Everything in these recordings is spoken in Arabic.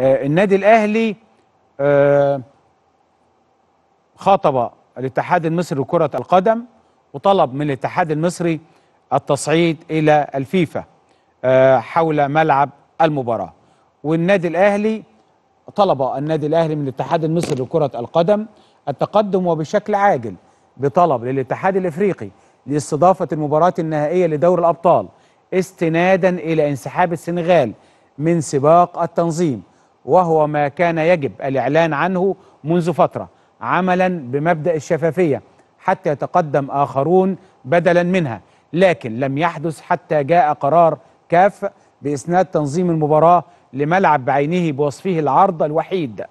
آه، النادي الاهلي آه، خاطب الاتحاد المصري لكرة القدم وطلب من الاتحاد المصري التصعيد إلى الفيفا آه، حول ملعب المباراة والنادي الأهلي طلب النادي الأهلي من الاتحاد المصري لكرة القدم التقدم وبشكل عاجل بطلب للاتحاد الإفريقي لاستضافة المباراة النهائية لدور الأبطال استنادا إلى انسحاب السنغال من سباق التنظيم وهو ما كان يجب الإعلان عنه منذ فترة عملا بمبدأ الشفافية حتى يتقدم آخرون بدلا منها لكن لم يحدث حتى جاء قرار كاف بإسناد تنظيم المباراة لملعب بعينه بوصفه العرض الوحيد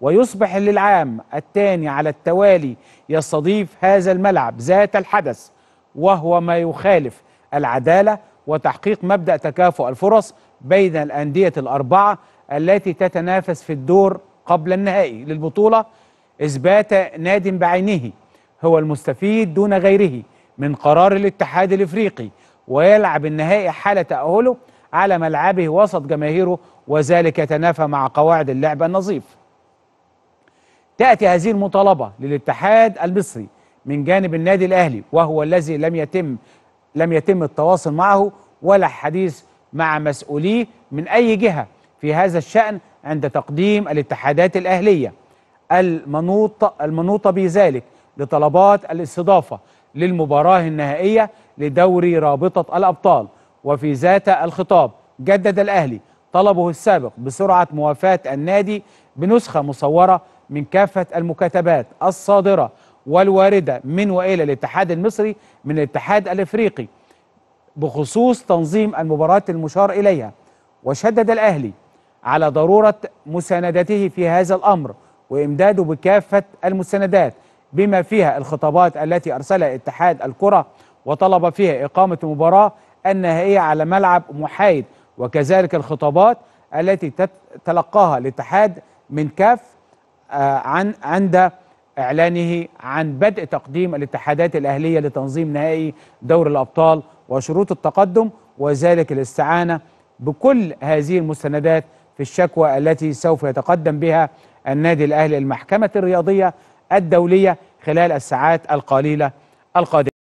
ويصبح للعام الثاني على التوالي يستضيف هذا الملعب ذات الحدث وهو ما يخالف العدالة وتحقيق مبدأ تكافؤ الفرص بين الأندية الأربعة التي تتنافس في الدور قبل النهائي للبطولة إثبات ناد بعينه هو المستفيد دون غيره من قرار الاتحاد الإفريقي ويلعب النهائي حال تأهله على ملعبه وسط جماهيره وذلك يتنافى مع قواعد اللعب النظيف تأتي هذه المطالبة للاتحاد المصري من جانب النادي الأهلي وهو الذي لم يتم لم يتم التواصل معه ولا حديث مع مسؤوليه من أي جهة في هذا الشأن عند تقديم الاتحادات الأهلية المنوط المنوطة بذلك لطلبات الاستضافة للمباراة النهائية لدوري رابطة الأبطال وفي ذات الخطاب جدد الأهلي طلبه السابق بسرعة موافاة النادي بنسخة مصورة من كافة المكاتبات الصادرة والواردة من وإلى الاتحاد المصري من الاتحاد الإفريقي بخصوص تنظيم المباراة المشار إليها وشدد الأهلي على ضرورة مساندته في هذا الأمر وإمداده بكافة المساندات بما فيها الخطابات التي أرسلها اتحاد الكرة وطلب فيها إقامة المباراة النهائية على ملعب محايد وكذلك الخطابات التي تلقاها الاتحاد من كاف آه، عن عند إعلانه عن بدء تقديم الاتحادات الأهلية لتنظيم نهائي دور الأبطال وشروط التقدم وذلك الاستعانة بكل هذه المستندات في الشكوى التي سوف يتقدم بها النادي الأهلي المحكمة الرياضية الدولية خلال الساعات القليلة القادمة